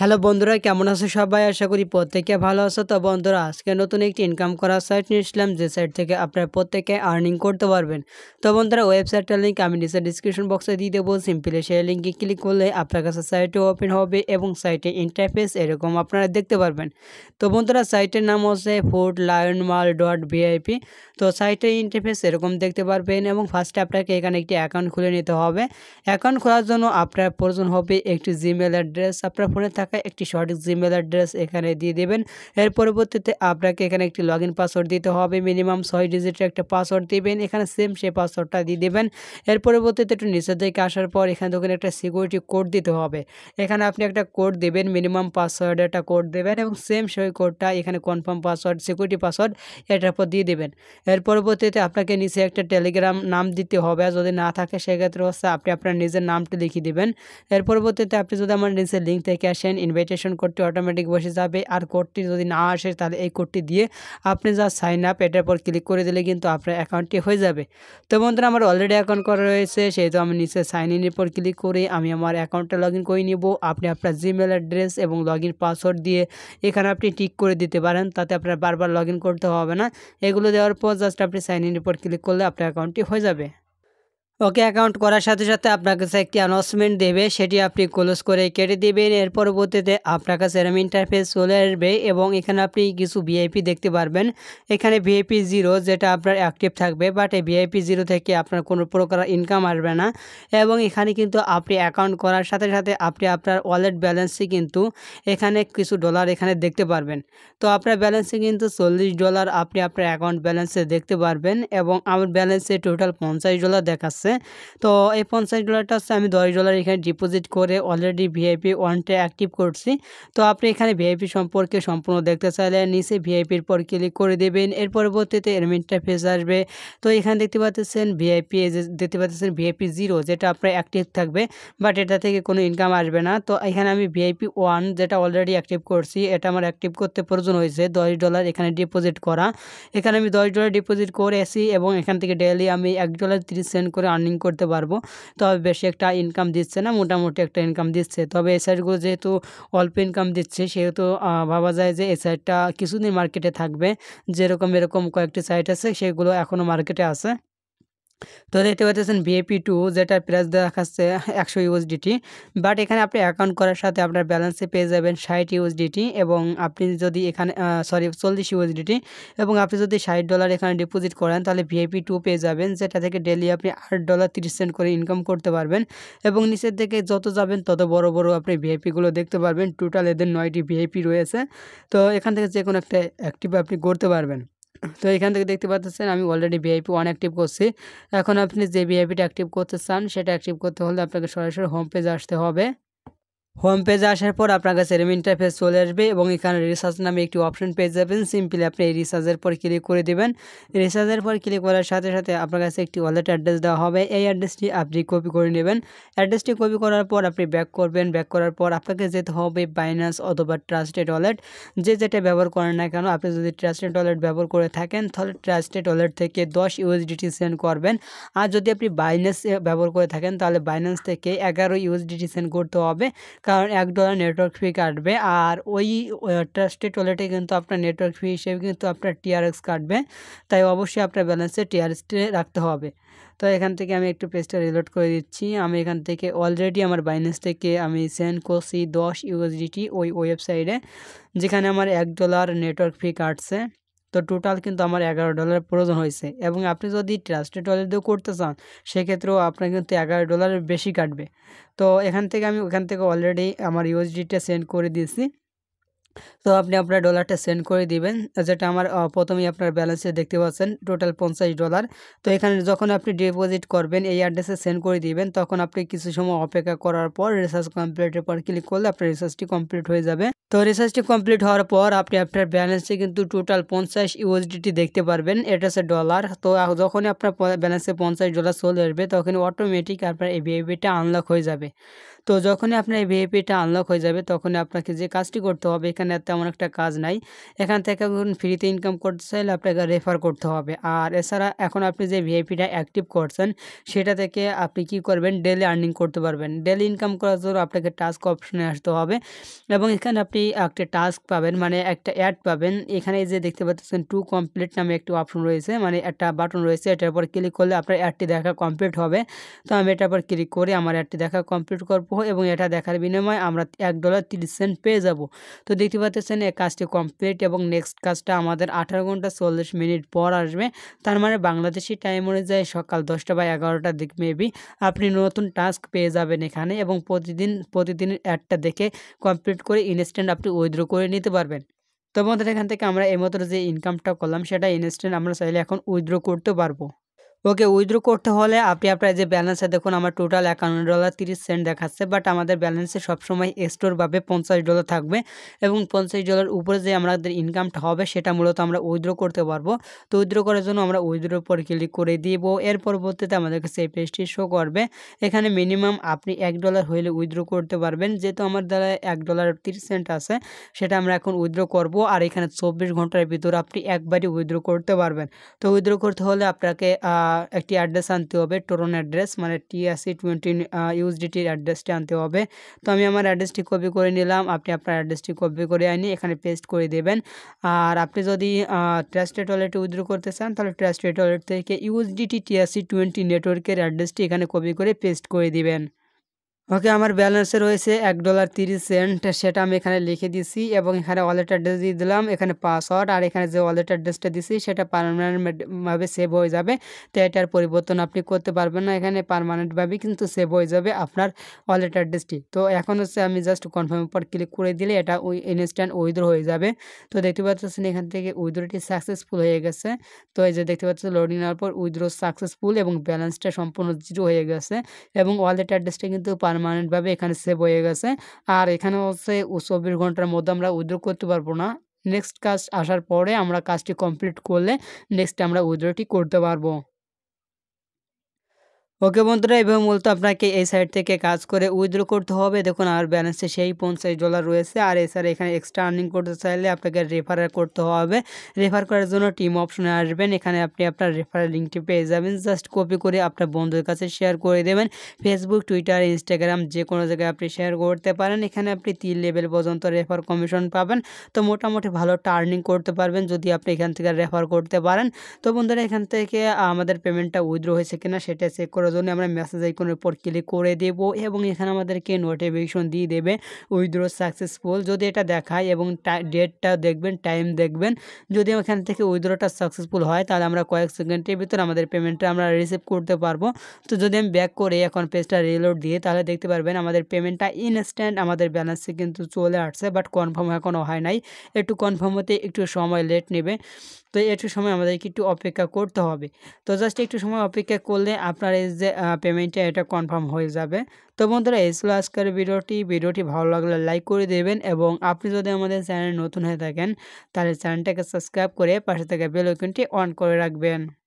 hello বন্ধুরা কেমন আছো সবাই আশা করি প্রত্যেকে ভালো আছো তো বন্ধুরা আজকে নতুন একটি ইনকাম করার সাইট নিয়েছিলাম যে সাইট থেকে আপনারা প্রত্যেকে আর্নিং করতে পারবেন তো বন্ধুরা ওয়েবসাইটটার লিঙ্ক আমি নিচে ডিসক্রিপশন বক্সে দিয়ে দেবো সিম্পলি সেই লিঙ্কে ক্লিক করলে আপনার কাছে সাইটে ওপেন হবে এবং সাইটে ইন্টারফেস এরকম আপনারা দেখতে পারবেন তো বন্ধুরা সাইটের নাম হচ্ছে food lion mall dot VIP তো সাইটে ইন্টারফেস এরকম দেখতে পারবেন এবং ফার্স্টে আপনাকে এখানে একটি অ্যাকাউন্ট খুলে নিতে হবে অ্যাকাউন্ট খোলার জন্য আপনার প্রয়োজন হবে একটি জিমেল অ্যাড্রেস আপনার ফোনে থাকা একটি সঠিক জিমেল অ্যাড্রেস এখানে দিয়ে দেবেন এর পরবর্তীতে আপনাকে এখানে একটি লগ ইন পাসওয়ার্ড দিতে হবে মিনিমাম ছয় ডিজিটের একটা পাসওয়ার্ড দেবেন এখানে সেম সেই পাসওয়ার্ডটা দিয়ে দেবেন এর পরবর্তীতে একটু নিচের দিকে আসার পর এখানে দেখুন একটা সিকিউরিটি কোড দিতে হবে এখানে আপনি একটা কোড দেবেন মিনিমাম পাসওয়ার্ড একটা কোড দেবেন এবং সেম সেই কোডটা এখানে কনফার্ম পাসওয়ার্ড সিকিউরিটি পাসওয়ার্ড এটার পর দিয়ে দেবেন এর পরবর্তীতে আপনাকে নিচে একটা টেলিগ্রাম নাম দিতে হবে যদি না থাকে সেক্ষেত্রে হচ্ছে আপনি আপনার নিজের নামটি লিখে দেবেন এর পরবর্তীতে আপনি যদি আমার নিচে লিঙ্ক থেকে আসেন করবেন ইনভাইটেশন কোডটি অটোমেটিক বসে যাবে আর কোডটি যদি না আসে তাহলে এই কোডটি দিয়ে আপনি যা সাইন আপ এটার পর ক্লিক করে দিলে কিন্তু আপনার অ্যাকাউন্টটি হয়ে যাবে তো বন্ধুরা আমার অলরেডি অ্যাকাউন্ট করা রয়েছে সেহেতু আমি নিচে সাইন ইনের পর ক্লিক করে আমি আমার অ্যাকাউন্টে লগ ইন করে নিব আপনি আপনার জিমেল অ্যাড্রেস এবং লগ ইন পাসওয়ার্ড দিয়ে এখানে আপনি টিক করে দিতে পারেন তাতে আপনার বারবার লগ ইন করতে হবে না এগুলো দেওয়ার পর জাস্ট আপনি সাইন ইনের পর ক্লিক করলে আপনার অ্যাকাউন্টটি হয়ে যাবে ওকে অ্যাকাউন্ট করার সাথে সাথে আপনার কাছে একটি অ্যানাউন্সমেন্ট দেবে সেটি আপনি ক্লোজ করে কেটে দেবেন এর পরবর্তীতে আপনার কাছে এরম ইন্টারফেস চলে আসবে এবং এখানে আপনি কিছু ভিআইপি দেখতে পারবেন এখানে ভিআইপি জিরো যেটা আপনার অ্যাক্টিভ থাকবে বাট এই ভিআইপি জিরো থেকে আপনার কোনো প্রকার ইনকাম আসবে না এবং এখানে কিন্তু আপনি অ্যাকাউন্ট করার সাথে সাথে আপনি আপনার ওয়ালেট ব্যালেন্সে কিন্তু এখানে কিছু ডলার এখানে দেখতে পারবেন তো আপনার ব্যালেন্সে কিন্তু চল্লিশ ডলার আপনি আপনার অ্যাকাউন্ট ব্যালেন্সে দেখতে পারবেন এবং আমার ব্যালেন্সে টোটাল পঞ্চাশ ডলার দেখাচ্ছে হবে তো এই পঞ্চাশ ডলারটা হচ্ছে আমি দশ ডলার এখানে ডিপোজিট করে অলরেডি ভিআইপি ওয়ানটা অ্যাক্টিভ করছি তো আপনি এখানে ভিআইপি সম্পর্কে সম্পূর্ণ দেখতে চাইলে নিচে ভিআইপির পর ক্লিক করে দেবেন এর পরবর্তীতে এরম ফেস আসবে তো এখানে দেখতে পাচ্ছেন ভিআইপি দেখতে পাচ্ছেন ভিআইপি জিরো যেটা আপনার অ্যাক্টিভ থাকবে বাট এটা থেকে কোনো ইনকাম আসবে না তো এখানে আমি ভিআইপি ওয়ান যেটা অলরেডি অ্যাক্টিভ করছি এটা আমার অ্যাক্টিভ করতে প্রয়োজন হয়েছে দশ ডলার এখানে ডিপোজিট করা এখানে আমি দশ ডলার ডিপোজিট করে এসি এবং এখান থেকে ডেইলি আমি এক ডলার তিরিশ সেন্ট করে আর্নিং করতে পারবো তবে বেশি একটা ইনকাম দিচ্ছে না মোটামুটি একটা ইনকাম দিচ্ছে তবে এই সাইডগুলো যেহেতু অল্প ইনকাম দিচ্ছে সেহেতু ভাবা যায় যে এই সাইডটা কিছুদিন মার্কেটে থাকবে যেরকম এরকম কয়েকটি সাইট আছে সেগুলো এখনও মার্কেটে আছে তো দেখতে পাচ্ছেন ভিএপি টু যেটা প্রাইস দেখাচ্ছে একশো ইউএসডিটি বাট এখানে আপনি অ্যাকাউন্ট করার সাথে আপনার ব্যালেন্সে পেয়ে যাবেন ষাট ইউএসডিটি এবং আপনি যদি এখানে সরি চল্লিশ ইউএসডিটি এবং আপনি যদি ষাট ডলার এখানে ডিপোজিট করেন তাহলে ভিএপি টু পেয়ে যাবেন যেটা থেকে ডেলি আপনি আট ডলার তিরিশ সেন্ট করে ইনকাম করতে পারবেন এবং নিচের থেকে যত যাবেন তত বড় বড় আপনি ভিএপিগুলো দেখতে পারবেন টোটাল এদের নয়টি ভিএপি রয়েছে তো এখান থেকে যে কোনো একটা অ্যাক্টিভ আপনি করতে পারবেন তো এখান থেকে দেখতে পাচ্ছেন আমি অলরেডি ভিআইপি ওয়ান অ্যাক্টিভ করছি এখন আপনি যে ভিআইপিটা অ্যাক্টিভ করতে চান সেটা অ্যাক্টিভ করতে হলে আপনাকে সরাসরি হোম পেজে আসতে হবে হোম পেজে আসার পর আপনার কাছে এরম ইন্টারফেস চলে আসবে এবং এখানে রিসার্চ নামে একটি অপশন পেয়ে যাবেন সিম্পলি আপনি এই রিসার্চের পর ক্লিক করে দেবেন রিসার্চের পর ক্লিক করার সাথে সাথে আপনার কাছে একটি ওয়ালেট অ্যাড্রেস দেওয়া হবে এই অ্যাড্রেসটি আপনি কপি করে নেবেন অ্যাড্রেসটি কপি করার পর আপনি ব্যাক করবেন ব্যাক করার পর আপনাকে যেতে হবে বাইনান্স অথবা ট্রাস্টেড ওয়ালেট যে যেটা ব্যবহার করেন না কেন আপনি যদি ট্রাস্টেড ওয়ালেট ব্যবহার করে থাকেন তাহলে ট্রাস্টেড ওয়ালেট থেকে দশ ইউএসডিটি সেন্ড করবেন আর যদি আপনি বাইন্যান্স ব্যবহার করে থাকেন তাহলে বাইন্যান্স থেকে এগারো ইউএসডিটি সেন্ড করতে হবে কারণ 1 ডলার নেটওয়ার্ক ফি কাটবে আর ওই ট্রাস্টে টয়লেটে কিন্তু আপনার নেটওয়ার্ক ফি হিসাব কিন্তু আপনার TRX কাটবে তাই অবশ্যই আপনার ব্যালেন্সে TRX রাখতে হবে তো এখান থেকে আমি একটু পেজটা রিলোড করে দিচ্ছি আমি এখান থেকে ऑलरेडी আমার বাইনান্স থেকে আমি সেন্ড করছি 10 USDT ওই ওয়েবসাইটে যেখানে আমার 1 ডলার নেটওয়ার্ক ফি কাটছে তো টোটাল কিন্তু আমার এগারো ডলার প্রয়োজন হয়েছে এবং আপনি যদি ট্রাস্টেড ওয়ালেট করতে চান সেক্ষেত্রেও আপনার কিন্তু এগারো ডলারের বেশি কাটবে তো এখান থেকে আমি ওখান থেকে অলরেডি আমার ইউএসডিটা সেন্ড করে দিয়েছি তো আপনি আপনার ডলারটা সেন্ড করে দিবেন যেটা আমার প্রথমেই আপনার ব্যালেন্সে দেখতে পাচ্ছেন টোটাল পঞ্চাশ ডলার তো এখানে যখন আপনি ডিপোজিট করবেন এই অ্যাড্রেসে সেন্ড করে দিবেন তখন আপনি কিছু সময় অপেক্ষা করার পর রিসার্চ কমপ্লিটের পর ক্লিক করলে আপনার রিসার্চটি কমপ্লিট হয়ে যাবে তো রিসার্চটি কমপ্লিট হওয়ার পর আপনি আপনার ব্যালেন্সে কিন্তু টোটাল পঞ্চাশ ইউএসডিটি দেখতে পারবেন এটা হচ্ছে ডলার তো যখনই আপনার ব্যালেন্সে পঞ্চাশ ডলার চলে আসবে তখন অটোমেটিক আপনার এই ভিআইপিটা আনলক হয়ে যাবে তো যখনই আপনার এই ভিআইপিটা আনলক হয়ে যাবে তখন আপনাকে যে কাজটি করতে হবে এখানে তেমন একটা কাজ নাই এখান থেকে এখন ফ্রিতে ইনকাম করতে চাইলে আপনাকে রেফার করতে হবে আর এছাড়া এখন আপনি যে ভিআইপিটা অ্যাক্টিভ করছেন সেটা থেকে আপনি কি করবেন ডেলি আর্নিং করতে পারবেন ডেলি ইনকাম করার জন্য আপনাকে টাস্ক অপশনে আসতে হবে এবং এখানে আপনি আপনি একটা টাস্ক পাবেন মানে একটা অ্যাড পাবেন এখানে যে দেখতে পাচ্ছেন টু কমপ্লিট নামে একটি অপশন রয়েছে মানে একটা বাটন রয়েছে এটার উপর ক্লিক করলে আপনার অ্যাডটি দেখা কমপ্লিট হবে তো আমি এটার উপর ক্লিক করে আমার অ্যাডটি দেখা কমপ্লিট করবো এবং এটা দেখার বিনিময়ে আমরা এক ডলার তিরিশ সেন্ট পেয়ে যাব তো দেখতে পাচ্ছেন এই কাজটি কমপ্লিট এবং নেক্সট কাজটা আমাদের আঠারো ঘন্টা চল্লিশ মিনিট পর আসবে তার মানে বাংলাদেশি টাইম অনুযায়ী সকাল দশটা বা এগারোটার দিক মেবি আপনি নতুন টাস্ক পেয়ে যাবেন এখানে এবং প্রতিদিন প্রতিদিনের অ্যাডটা দেখে কমপ্লিট করে ইনস্ট্যান্ট আপনি উইথড্র করে নিতে পারবেন তো বন্ধুরা এখান থেকে আমরা এই মতো যে ইনকামটা করলাম সেটা ইনস্ট্যান্ট আমরা চাইলে এখন উইথড্র করতে পারবো ওকে উইথড্রো করতে হলে আপনি আপনার যে ব্যালেন্সে দেখুন আমার টোটাল একান্ন ডলার তিরিশ সেন্ট দেখাচ্ছে বাট আমাদের ব্যালেন্সে সবসময় এক্সটোর পঞ্চাশ ডলার থাকবে এবং পঞ্চাশ ডলার উপরে যে আমাদের ইনকামটা হবে সেটা মূলত আমরা উইথড্র করতে পারবো তো উইথড্র করার জন্য আমরা উইথড্র উপর ক্লিক করে দিব এর পরবর্তীতে আমাদেরকে সেই পেজটি শো করবে এখানে মিনিমাম আপনি এক ডলার হইলে উইথড্রো করতে পারবেন যেহেতু আমার দ্বারা এক ডলার তিরিশ সেন্ট আছে সেটা আমরা এখন উইথড্রো করব আর এখানে চব্বিশ ঘন্টার ভিতরে আপনি একবারই উইথড্রো করতে পারবেন তো উইথড্র করতে হলে আপনাকে একটি অ্যাড্রেস আনতে হবে টোরন অ্যাড্রেস মানে টিএসি টোয়েন্টি ইউজডিটির অ্যাড্রেসটি আনতে হবে তো আমি আমার অ্যাড্রেসটি কপি করে নিলাম আপনি আপনার অ্যাড্রেসটি কপি করে আনি এখানে পেস্ট করে দেবেন আর আপনি যদি ট্রাস্টেড ওয়ালেটে উইথড্র করতে চান তাহলে ট্রাস্টেড ওয়ালেট থেকে ইউজডিটি টিএসি টোয়েন্টি নেটওয়ার্কের অ্যাড্রেসটি এখানে কপি করে পেস্ট করে দিবেন ওকে আমার ব্যালেন্সে রয়েছে এক ডলার তিরিশ সেন্ট সেটা আমি এখানে লিখে দিছি এবং এখানে ওয়ালেট অ্যাড্রেস দিয়ে দিলাম এখানে পাসওয়ার্ড আর এখানে যে ওয়ালেট অ্যাড্রেসটা দিছি সেটা পারমানেন্টভাবে সেভ হয়ে যাবে তো এটার পরিবর্তন আপনি করতে পারবেন না এখানে পারমানেন্টভাবে কিন্তু সেভ হয়ে যাবে আপনার ওয়ালেট অ্যাড্রেসটি তো এখন হচ্ছে আমি জাস্ট কনফার্ম পর ক্লিক করে দিলে এটা ওই ইনস্ট্যান্ট উইথড্র হয়ে যাবে তো দেখতে পাচ্ছেন এখান থেকে উইথড্রটি সাকসেসফুল হয়ে গেছে তো এই যে দেখতে পাচ্ছেন লোডিং নেওয়ার পর উইথড্র সাকসেসফুল এবং ব্যালেন্সটা সম্পূর্ণ জিরো হয়ে গেছে এবং ওয়ালেট অ্যাড্রেসটা কিন্তু পারমান পারমানেন্টভাবে এখানে সেভ হয়ে গেছে আর এখানে হচ্ছে চব্বিশ ঘন্টার মধ্যে আমরা উইথড্র করতে পারবো না নেক্সট কাজ আসার পরে আমরা কাজটি কমপ্লিট করলে নেক্সট আমরা উইথড্রটি করতে পারবো ওকে বন্ধুরা এভাবে মূলত আপনাকে এই সাইড থেকে কাজ করে উইথড্র করতে হবে দেখুন আর ব্যালেন্সে সেই পঞ্চাশ ডলার রয়েছে আর এছাড়া এখানে এক্সট্রা আর্নিং করতে চাইলে আপনাকে রেফার করতে হবে রেফার করার জন্য টিম অপশনে আসবেন এখানে আপনি আপনার রেফার লিঙ্কটি পেয়ে যাবেন জাস্ট কপি করে আপনার বন্ধুর কাছে শেয়ার করে দেবেন ফেসবুক টুইটার ইনস্টাগ্রাম যে কোনো জায়গায় আপনি শেয়ার করতে পারেন এখানে আপনি তিন লেভেল পর্যন্ত রেফার কমিশন পাবেন তো মোটামুটি ভালো টার্নিং করতে পারবেন যদি আপনি এখান থেকে রেফার করতে পারেন তো বন্ধুরা এখান থেকে আমাদের পেমেন্টটা উইথড্র হয়েছে কিনা সেটা চেক করে জন্য আমরা মেসেজ আইকনের উপর ক্লিক করে দেব এবং এখানে আমাদেরকে নোটিফিকেশন দিয়ে দেবে উইথড্র সাকসেসফুল যদি এটা দেখায় এবং ডেটটা দেখবেন টাইম দেখবেন যদি এখান থেকে উইথড্রটা সাকসেসফুল হয় তাহলে আমরা কয়েক সেকেন্ডের ভিতরে আমাদের পেমেন্টটা আমরা রিসিভ করতে পারবো তো যদি আমি ব্যাক করে এখন পেজটা রিলোড দিয়ে তাহলে দেখতে পারবেন আমাদের পেমেন্টটা ইনস্ট্যান্ট আমাদের ব্যালেন্সে কিন্তু চলে আসছে বাট কনফার্ম এখনও হয় নাই একটু কনফার্ম হতে একটু সময় লেট নেবে তো একটু সময় আমাদেরকে একটু অপেক্ষা করতে হবে তো জাস্ট একটু সময় অপেক্ষা করলে আপনার এই যে পেমেন্টটা এটা কনফার্ম হয়ে যাবে তো বন্ধুরা এই ছিল আজকের ভিডিওটি ভিডিওটি ভালো লাগলে লাইক করে দেবেন এবং আপনি যদি আমাদের চ্যানেল নতুন হয়ে থাকেন তাহলে চ্যানেলটাকে সাবস্ক্রাইব করে পাশে থেকে বেলকনটি অন করে রাখবেন